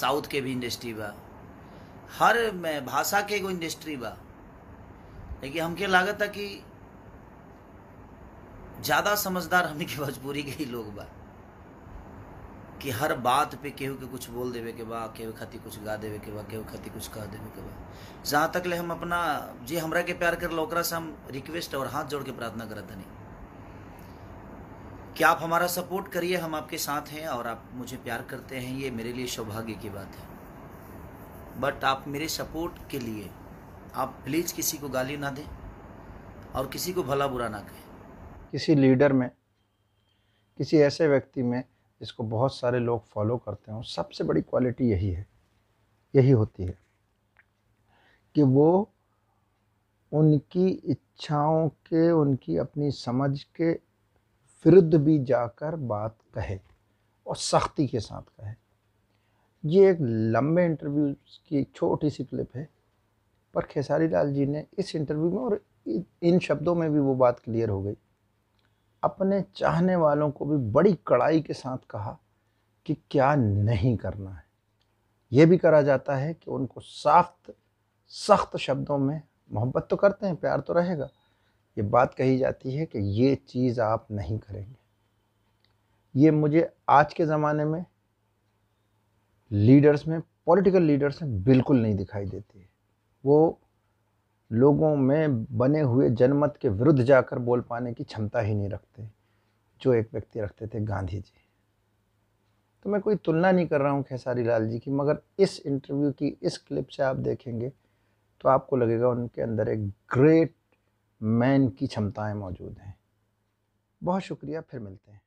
south के भी industry बा हर में भाषा के एगो इंडस्ट्री बा लेकिन हमके लागत है कि ज़्यादा समझदार हमें के भोजपुरी के ही लोग बा कि हर बात पे केहू के कुछ बोल देवे के बा केहू खातिर कुछ गा देवे के बा केहू खाती कुछ कह देवे के बा जहाँ तक ले हम अपना जे हमरा के प्यार कर लोकरा से हम रिक्वेस्ट और हाथ जोड़ के प्रार्थना करत नहीं कि आप हमारा सपोर्ट करिए हम आपके साथ हैं और आप मुझे प्यार करते हैं ये मेरे लिए सौभाग्य की बात है बट आप मेरे सपोर्ट के लिए आप प्लीज़ किसी को गाली ना दें और किसी को भला बुरा ना कहें किसी लीडर में किसी ऐसे व्यक्ति में जिसको बहुत सारे लोग फॉलो करते हों सबसे बड़ी क्वालिटी यही है यही होती है कि वो उनकी इच्छाओं के उनकी अपनी समझ के विरुद्ध भी जाकर बात कहे और सख्ती के साथ कहे ये एक लंबे इंटरव्यू की एक छोटी सी क्लिप है पर खेसारी लाल जी ने इस इंटरव्यू में और इन शब्दों में भी वो बात क्लियर हो गई अपने चाहने वालों को भी बड़ी कड़ाई के साथ कहा कि क्या नहीं करना है ये भी करा जाता है कि उनको साफ्त सख्त शब्दों में मोहब्बत तो करते हैं प्यार तो रहेगा ये बात कही जाती है कि ये चीज़ आप नहीं करेंगे ये मुझे आज के ज़माने में लीडर्स में पॉलिटिकल लीडर्स में बिल्कुल नहीं दिखाई देती है वो लोगों में बने हुए जनमत के विरुद्ध जाकर बोल पाने की क्षमता ही नहीं रखते जो एक व्यक्ति रखते थे गांधी जी तो मैं कोई तुलना नहीं कर रहा हूँ खेसारी लाल जी की मगर इस इंटरव्यू की इस क्लिप से आप देखेंगे तो आपको लगेगा उनके अंदर एक ग्रेट मैन की क्षमताएं मौजूद हैं बहुत शुक्रिया फिर मिलते हैं